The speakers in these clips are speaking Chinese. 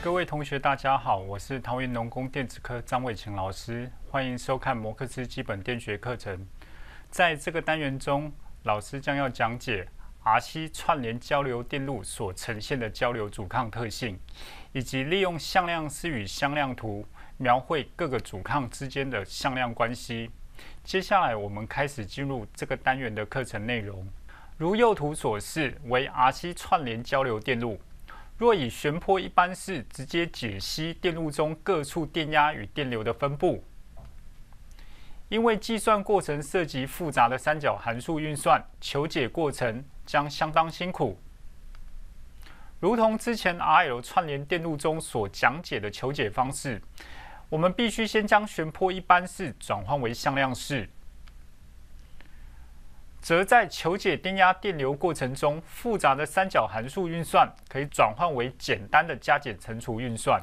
各位同学，大家好，我是桃园农工电子科张伟晴老师，欢迎收看摩克斯基本电学课程。在这个单元中，老师将要讲解 R C 串联交流电路所呈现的交流阻抗特性，以及利用向量式与向量图描绘各个阻抗之间的向量关系。接下来，我们开始进入这个单元的课程内容。如右图所示，为 R C 串联交流电路。若以旋波一般式直接解析电路中各处电压与电流的分布，因为计算过程涉及复杂的三角函数运算，求解过程将相当辛苦。如同之前 RL 串联电路中所讲解的求解方式，我们必须先将旋波一般式转换为向量式。则在求解电压、电流过程中，复杂的三角函数运算可以转换为简单的加减乘除运算。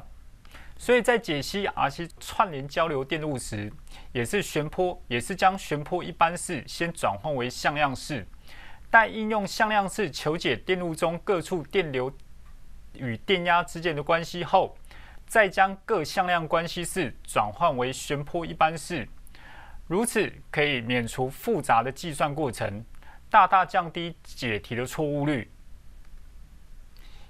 所以在解析 R、C 串联交流电路时，也是旋坡，也是将旋坡一般式先转换为向量式，待应用向量式求解电路中各处电流与电压之间的关系后，再将各向量关系式转换为旋坡一般式。如此可以免除复杂的计算过程，大大降低解题的错误率。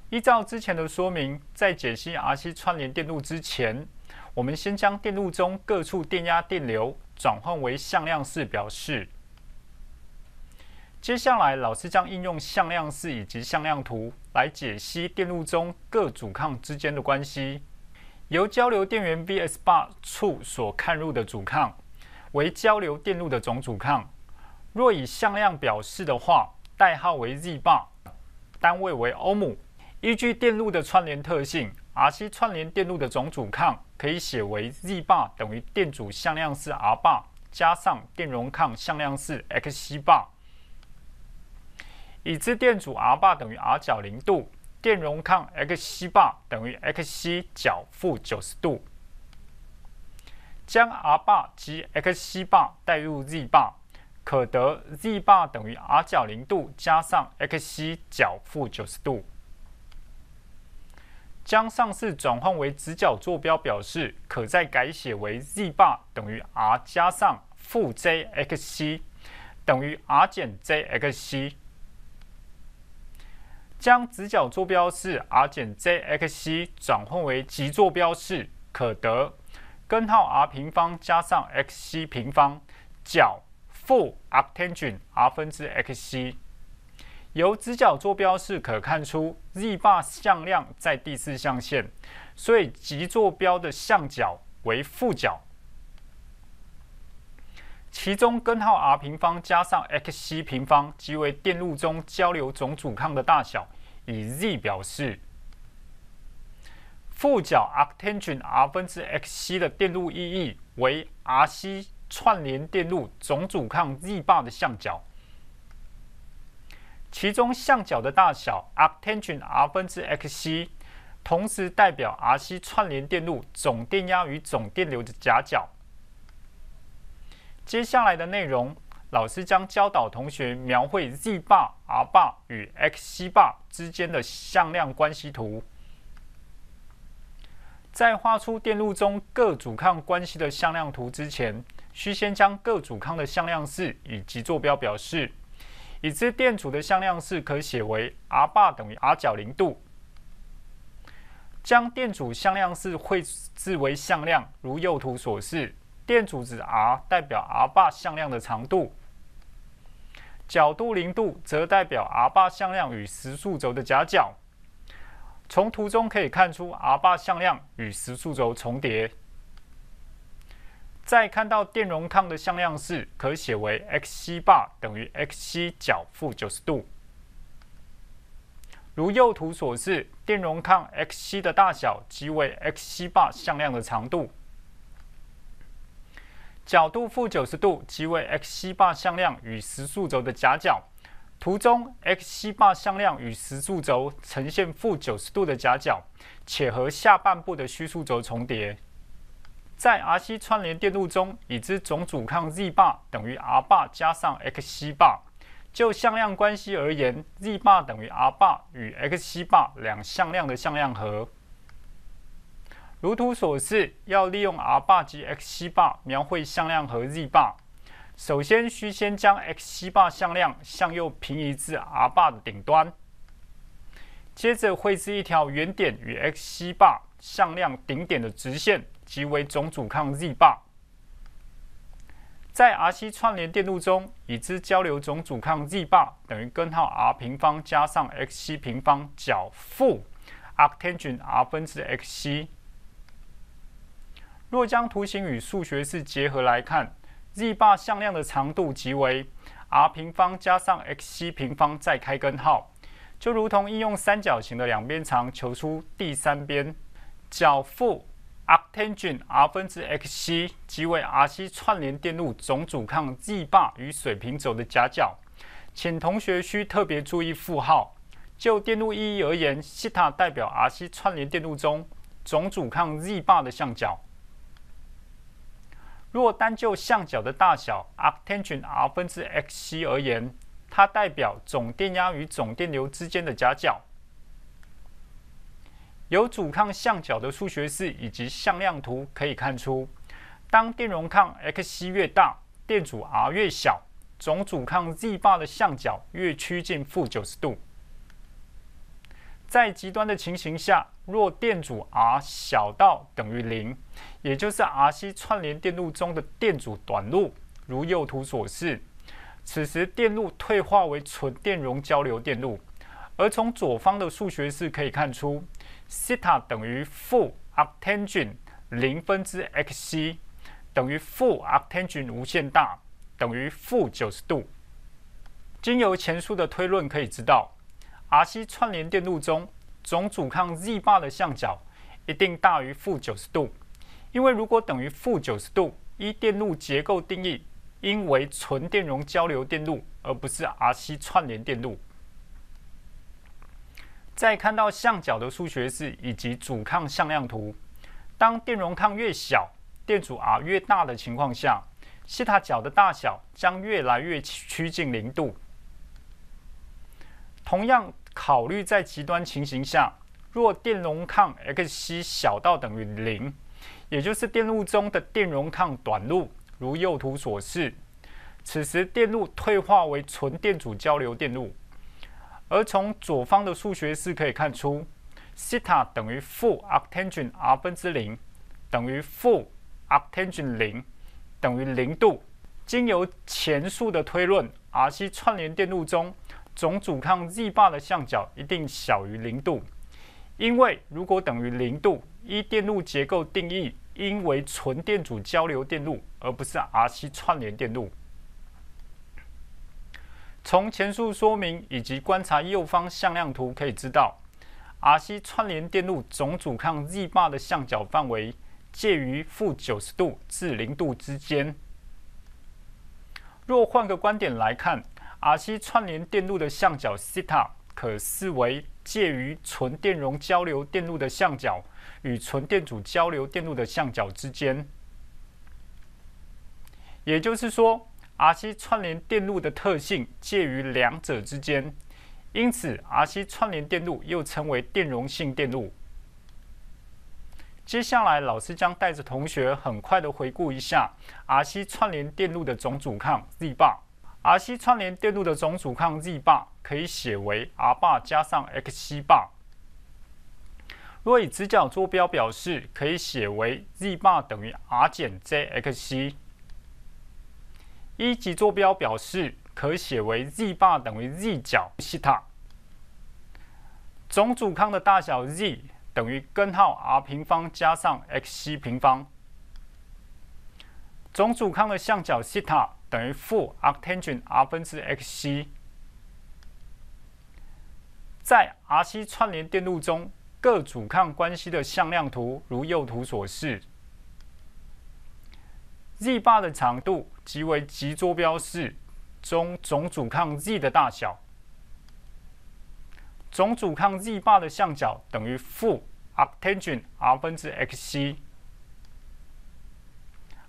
依照之前的说明，在解析 R、C 串联电路之前，我们先将电路中各处电压、电流转换为向量式表示。接下来，老师将应用向量式以及向量图来解析电路中各阻抗之间的关系。由交流电源 V、S bar 处所看入的阻抗。为交流电路的总阻抗，若以向量表示的话，代号为 Z 八，单位为欧姆。依据电路的串联特性，R 七串联电路的总阻抗可以写为 Z 八等于电阻向量式 R 八加上电容抗向量式 X c 八。已知电阻 R 八等于 R 角零度，电容抗 X c 八等于 X 七角负九十度。将 r 八及 x c 八代入 z 八，可得 z 八等于 r 角零度加上 x c 角负九十度。将上式转换为直角坐标表示，可再改写为 z 八等于 r 加上负 j x c，等于 r 减 j x c。将直角坐标式 r 减 j x c 转换为极坐标式，可得。根号 r 平方加上 xc 平方，角负 arctangent r 分之 xc。由直角坐标式可看出，zbar 向量在第四象限，所以极坐标的向角为负角。其中根号 r 平方加上 xc 平方即为电路中交流总阻抗的大小，以 z 表示。复角 arctangent R 分之 Xc 的电路意义为 Rc 串联电路总阻抗 Zb 的相角，其中相角的大小 arctangent R 分之 Xc 同时代表 Rc 串联电路总电压与总电流的夹角。接下来的内容，老师将教导同学描绘 Zb、Rb 与 Xc b 之间的向量关系图。在画出电路中各阻抗关系的向量图之前，需先将各阻抗的向量式以及坐标表示。已知电阻的向量式可写为 Rbar 等于 R 角零度。将电阻向量式绘制为向量，如右图所示。电阻值 R 代表 Rbar 向量的长度，角度零度则代表 Rbar 向量与实数轴的夹角。从图中可以看出，Rb 向量与实数轴重叠。再看到电容抗的向量式，可写为 x c r 等于 Xc 角负九十度。如右图所示，电容抗 Xc 的大小即为 x c r 向量的长度，角度负九十度即为 x c r 向量与实数轴的夹角。图中，Xc 八向量与实柱轴呈现负九十度的夹角，且和下半部的虚数轴重叠。在 Rc 串联电路中，已知总阻抗 Z 八等于 R 八加上 Xc 坝。就向量关系而言，Z 八等于 R 八与 Xc 坝两向量的向量和。如图所示，要利用 R 八及 Xc 坝描绘向量和 Z 八。首先，需先将 x c b 向量向右平移至 r 八的顶端，接着绘制一条原点与 x c b 向量顶点的直线，即为总阻抗 z 八。在 r c 串联电路中，已知交流总阻抗 z 八等于根号 r 平方加上 x c 平方，角负 arctangent r 分之 x c。若将图形与数学式结合来看。Z 巴向量的长度即为 r 平方加上 xc 平方再开根号，就如同应用三角形的两边长求出第三边。角负 arctangent r 分之 xc 即为 r c 串联电路总阻抗 Z 巴与水平轴的夹角，请同学需特别注意负号。就电路意义而言，西塔代表 r c 串联电路中总阻抗 Z 巴的向角。若单就相角的大小 a r n t o n r 分之 x c 而言，它代表总电压与总电流之间的夹角。由阻抗相角的数学式以及向量图可以看出，当电容抗 x_c 越大，电阻 R 越小，总阻抗 Z 的相角越趋近负九十度。在极端的情形下，若电阻 R 小到等于零，也就是 Rc 串联电路中的电阻短路，如右图所示。此时电路退化为纯电容交流电路，而从左方的数学式可以看出，西塔等于负 arctangent 零分之 Xc 等于负 arctangent 无限大，等于负九十度。经由前述的推论可以知道，Rc 串联电路中。总阻抗 Z 八的相角一定大于负九十度，因为如果等于负九十度，依电路结构定义，应为纯电容交流电路，而不是 R C 串联电路。再看到相角的数学式以及阻抗向量图，当电容抗越小，电阻 R 越大的情况下，西塔角的大小将越来越趋近零度。同样。考虑在极端情形下，若电容抗 Xc 小到等于零，也就是电路中的电容抗短路，如右图所示。此时电路退化为纯电阻交流电路。而从左方的数学式可以看出，西塔等于负 o c t a n g e n t R 分之零，等于负 o c t a n g e n t 零，等于零度。经由前述的推论，Rc 串联电路中。总阻抗 Z 八的相角一定小于零度，因为如果等于零度，依电路结构定义，应为纯电阻交流电路，而不是 R c 串联电路。从前述说明以及观察右方向量图可以知道，R c 串联电路总阻抗 Z 八的相角范围介于负九十度至零度之间。若换个观点来看。R-C 串联电路的相角 theta 可视为介于纯电容交流电路的相角与纯电阻交流电路的相角之间，也就是说，R-C 串联电路的特性介于两者之间，因此 R-C 串联电路又称为电容性电路。接下来，老师将带着同学很快的回顾一下 R-C 串联电路的总阻抗 z 棒。Rc 串联电路的总阻抗 Zb 可以写为 Rb 加上 Xc b。若以直角坐标表示，可以写为 Zb 等于 R 减 z x c 级坐标表示可写为 Zb 等于 Z 角西塔。总阻抗的大小 Z 等于根号 R 平方加上 Xc 平方。总阻抗的相角西塔。等于负 arctangent r 分之 x c。在 R c 串联电路中，各阻抗关系的向量图如右图所示。Z 八的长度即为极坐标式中总阻抗 Z 的大小。总阻抗 Z 八的相角等于负 arctangent r 分之 x c。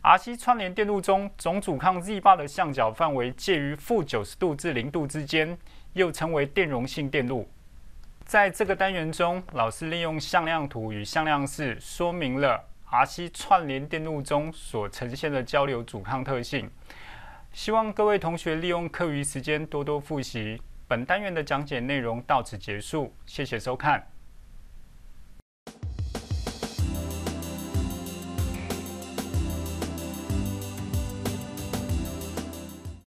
R、C 串联电路中总阻抗 Z 八的相角范围介于负九十度至零度之间，又称为电容性电路。在这个单元中，老师利用向量图与向量式说明了 R、C 串联电路中所呈现的交流阻抗特性。希望各位同学利用课余时间多多复习本单元的讲解内容。到此结束，谢谢收看。